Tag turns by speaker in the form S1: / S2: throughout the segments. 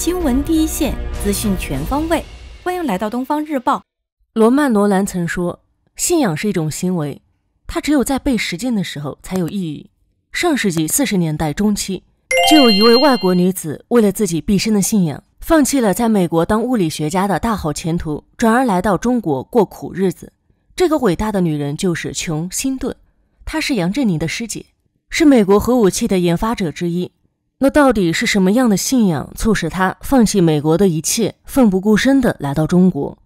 S1: 新闻第一线，资讯全方位，欢迎来到东方日报。罗曼·罗兰曾说：“信仰是一种行为，它只有在被实践的时候才有意义。”上世纪四十年代中期，就有一位外国女子为了自己毕生的信仰，放弃了在美国当物理学家的大好前途，转而来到中国过苦日子。这个伟大的女人就是琼·辛顿，她是杨振宁的师姐，是美国核武器的研发者之一。那到底是什么样的信仰促使他放弃美国的一切，奋不顾身地来到中国？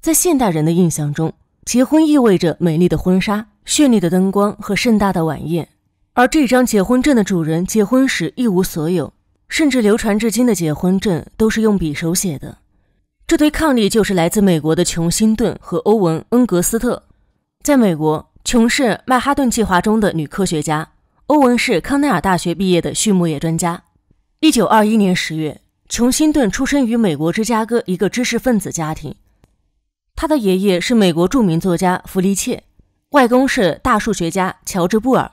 S1: 在现代人的印象中，结婚意味着美丽的婚纱、绚丽的灯光和盛大的晚宴，而这张结婚证的主人结婚时一无所有，甚至流传至今的结婚证都是用笔手写的。这对伉俪就是来自美国的琼·辛顿和欧文·恩格斯特。在美国，琼是曼哈顿计划中的女科学家。欧文是康奈尔大学毕业的畜牧业专家。一九二一年十月，琼辛顿出生于美国芝加哥一个知识分子家庭。他的爷爷是美国著名作家弗里切，外公是大数学家乔治布尔，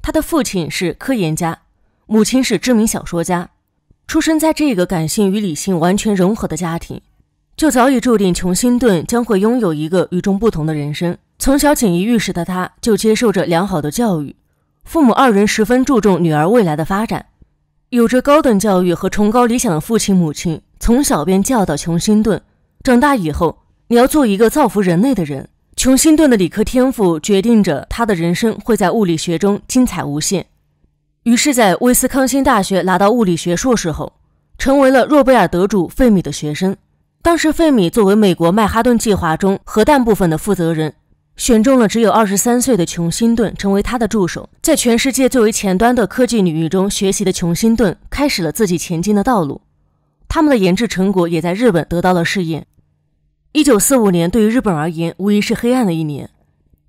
S1: 他的父亲是科研家，母亲是知名小说家。出生在这个感性与理性完全融合的家庭，就早已注定琼辛顿将会拥有一个与众不同的人生。从小锦衣玉食的他，就接受着良好的教育。父母二人十分注重女儿未来的发展，有着高等教育和崇高理想的父亲母亲，从小便教导琼·辛顿：“长大以后，你要做一个造福人类的人。”琼·辛顿的理科天赋决定着他的人生会在物理学中精彩无限。于是，在威斯康星大学拿到物理学硕士后，成为了诺贝尔得主费米的学生。当时，费米作为美国曼哈顿计划中核弹部分的负责人。选中了只有二十三岁的琼辛顿成为他的助手，在全世界最为前端的科技领域中学习的琼辛顿开始了自己前进的道路。他们的研制成果也在日本得到了试验。一九四五年对于日本而言无疑是黑暗的一年，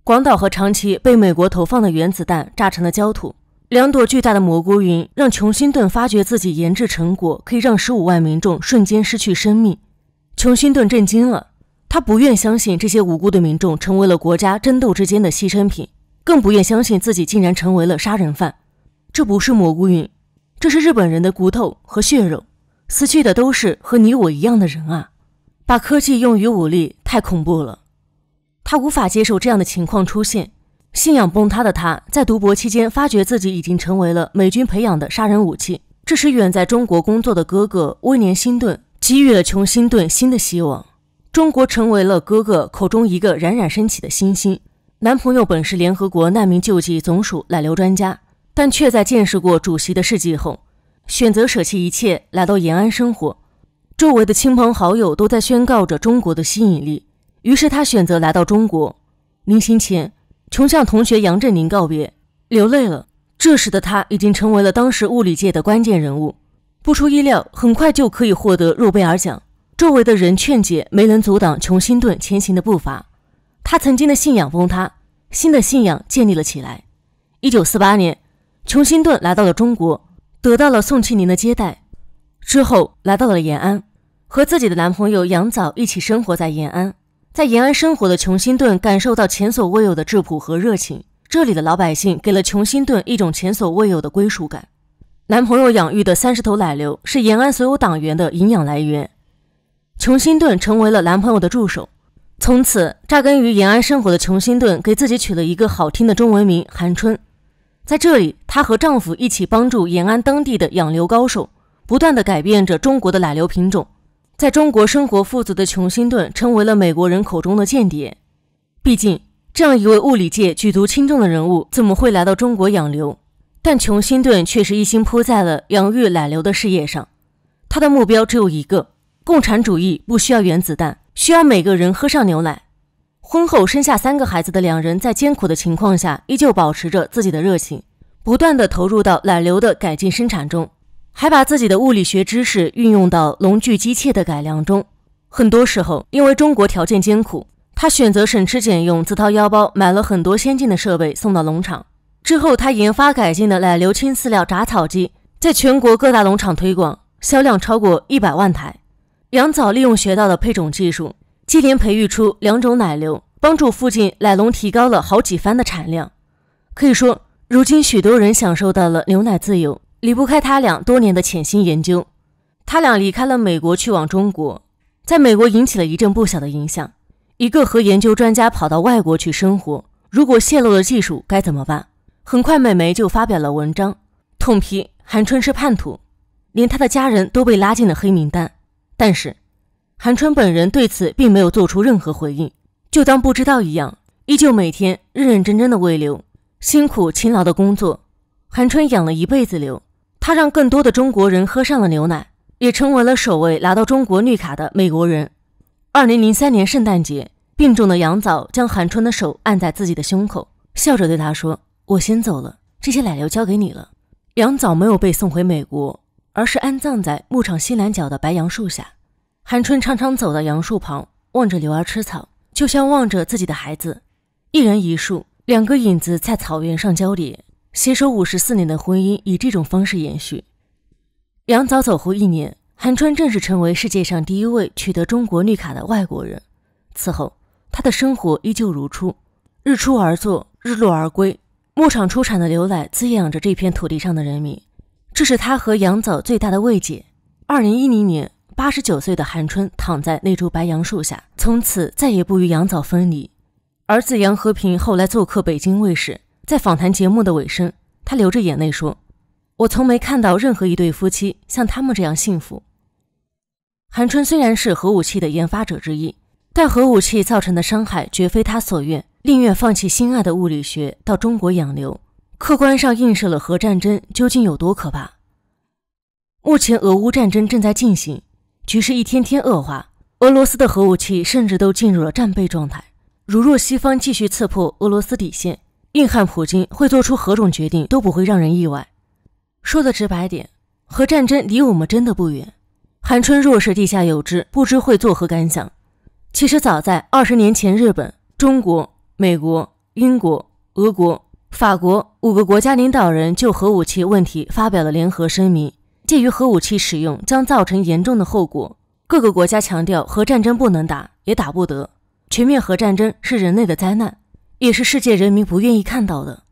S1: 广岛和长崎被美国投放的原子弹炸成了焦土，两朵巨大的蘑菇云让琼辛顿发觉自己研制成果可以让十五万民众瞬间失去生命，琼辛顿震惊了。他不愿相信这些无辜的民众成为了国家争斗之间的牺牲品，更不愿相信自己竟然成为了杀人犯。这不是蘑菇云，这是日本人的骨头和血肉。死去的都是和你我一样的人啊！把科技用于武力，太恐怖了。他无法接受这样的情况出现，信仰崩塌的他在读博期间发觉自己已经成为了美军培养的杀人武器。这时，远在中国工作的哥哥威廉·辛顿给予了琼·辛顿新的希望。中国成为了哥哥口中一个冉冉升起的星星。男朋友本是联合国难民救济总署奶牛专家，但却在见识过主席的事迹后，选择舍弃一切来到延安生活。周围的亲朋好友都在宣告着中国的吸引力，于是他选择来到中国。临行前，穷向同学杨振宁告别，流泪了。这时的他已经成为了当时物理界的关键人物，不出意料，很快就可以获得诺贝尔奖。周围的人劝解，没能阻挡琼辛顿前行的步伐。他曾经的信仰崩塌，新的信仰建立了起来。一九四八年，琼辛顿来到了中国，得到了宋庆龄的接待，之后来到了延安，和自己的男朋友杨早一起生活在延安。在延安生活的琼辛顿感受到前所未有的质朴和热情，这里的老百姓给了琼辛顿一种前所未有的归属感。男朋友养育的三十头奶牛是延安所有党员的营养来源。琼辛顿成为了男朋友的助手，从此扎根于延安生活的琼辛顿给自己取了一个好听的中文名韩春。在这里，她和丈夫一起帮助延安当地的养牛高手，不断的改变着中国的奶牛品种。在中国生活富足的琼辛顿成为了美国人口中的间谍，毕竟这样一位物理界举足轻重的人物怎么会来到中国养牛？但琼辛顿却是一心扑在了养育奶牛的事业上，他的目标只有一个。共产主义不需要原子弹，需要每个人喝上牛奶。婚后生下三个孩子的两人，在艰苦的情况下，依旧保持着自己的热情，不断的投入到奶牛的改进生产中，还把自己的物理学知识运用到农具机械的改良中。很多时候，因为中国条件艰苦，他选择省吃俭用，自掏腰包买了很多先进的设备送到农场。之后，他研发改进的奶牛青饲料铡草机，在全国各大农场推广，销量超过一百万台。梁早利用学到的配种技术，接连培育出两种奶牛，帮助附近奶农提高了好几番的产量。可以说，如今许多人享受到了牛奶自由，离不开他俩多年的潜心研究。他俩离开了美国，去往中国，在美国引起了一阵不小的影响。一个核研究专家跑到外国去生活，如果泄露了技术，该怎么办？很快，美媒就发表了文章，痛批韩春是叛徒，连他的家人都被拉进了黑名单。但是，韩春本人对此并没有做出任何回应，就当不知道一样，依旧每天认认真真的喂牛，辛苦勤劳的工作。韩春养了一辈子牛，他让更多的中国人喝上了牛奶，也成为了首位拿到中国绿卡的美国人。二零零三年圣诞节，病重的杨早将韩春的手按在自己的胸口，笑着对他说：“我先走了，这些奶牛交给你了。”杨早没有被送回美国。而是安葬在牧场西南角的白杨树下。韩春常常走到杨树旁，望着牛儿吃草，就像望着自己的孩子。一人一树，两个影子在草原上交叠，携手五十四年的婚姻以这种方式延续。杨早走后一年，韩春正式成为世界上第一位取得中国绿卡的外国人。此后，他的生活依旧如初，日出而作，日落而归。牧场出产的牛奶滋养着这片土地上的人民。这是他和杨早最大的慰藉。二零一零年，八十九岁的韩春躺在那株白杨树下，从此再也不与杨早分离。儿子杨和平后来做客北京卫视，在访谈节目的尾声，他流着眼泪说：“我从没看到任何一对夫妻像他们这样幸福。”韩春虽然是核武器的研发者之一，但核武器造成的伤害绝非他所愿，宁愿放弃心爱的物理学，到中国养牛。客观上映射了核战争究竟有多可怕。目前俄乌战争正在进行，局势一天天恶化，俄罗斯的核武器甚至都进入了战备状态。如若西方继续刺破俄罗斯底线，硬汉普京会做出何种决定都不会让人意外。说的直白点，核战争离我们真的不远。韩春若是地下有知，不知会作何感想。其实早在二十年前，日本、中国、美国、英国、俄国。法国五个国家领导人就核武器问题发表了联合声明，鉴于核武器使用将造成严重的后果，各个国家强调核战争不能打，也打不得。全面核战争是人类的灾难，也是世界人民不愿意看到的。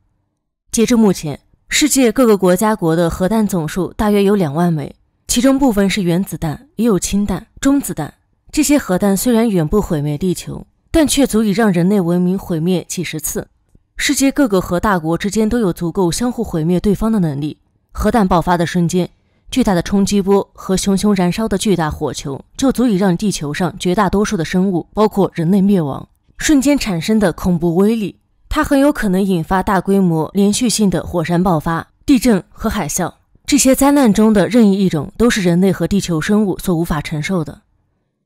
S1: 截至目前，世界各个国家国的核弹总数大约有两万枚，其中部分是原子弹，也有氢弹、中子弹。这些核弹虽然远不毁灭地球，但却足以让人类文明毁灭几十次。世界各个核大国之间都有足够相互毁灭对方的能力。核弹爆发的瞬间，巨大的冲击波和熊熊燃烧的巨大火球就足以让地球上绝大多数的生物，包括人类灭亡。瞬间产生的恐怖威力，它很有可能引发大规模连续性的火山爆发、地震和海啸。这些灾难中的任意一种都是人类和地球生物所无法承受的。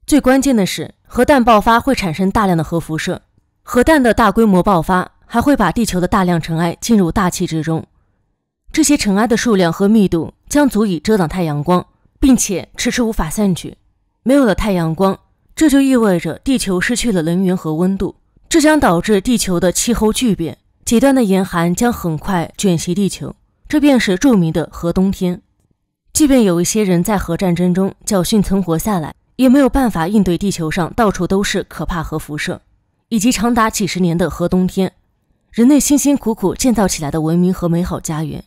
S1: 最关键的是，核弹爆发会产生大量的核辐射。核弹的大规模爆发。还会把地球的大量尘埃进入大气之中，这些尘埃的数量和密度将足以遮挡太阳光，并且迟迟无法散去。没有了太阳光，这就意味着地球失去了能源和温度，这将导致地球的气候巨变，极端的严寒将很快卷袭地球，这便是著名的核冬天。即便有一些人在核战争中侥幸存活下来，也没有办法应对地球上到处都是可怕核辐射，以及长达几十年的核冬天。人类辛辛苦苦建造起来的文明和美好家园，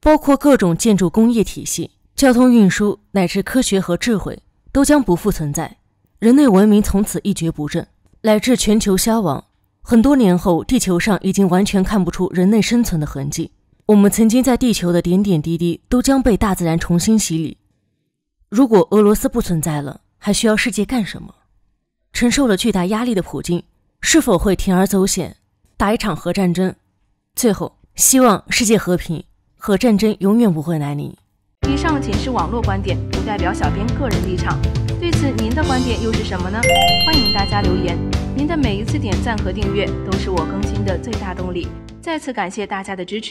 S1: 包括各种建筑、工业体系、交通运输，乃至科学和智慧，都将不复存在。人类文明从此一蹶不振，乃至全球消亡。很多年后，地球上已经完全看不出人类生存的痕迹。我们曾经在地球的点点滴滴，都将被大自然重新洗礼。如果俄罗斯不存在了，还需要世界干什么？承受了巨大压力的普京，是否会铤而走险？打一场核战争，最后希望世界和平，核战争永远不会来临。以上仅是网络观点，不代表小编个人立场。对此，您的观点又是什么呢？欢迎大家留言。您的每一次点赞和订阅都是我更新的最大动力。再次感谢大家的支持。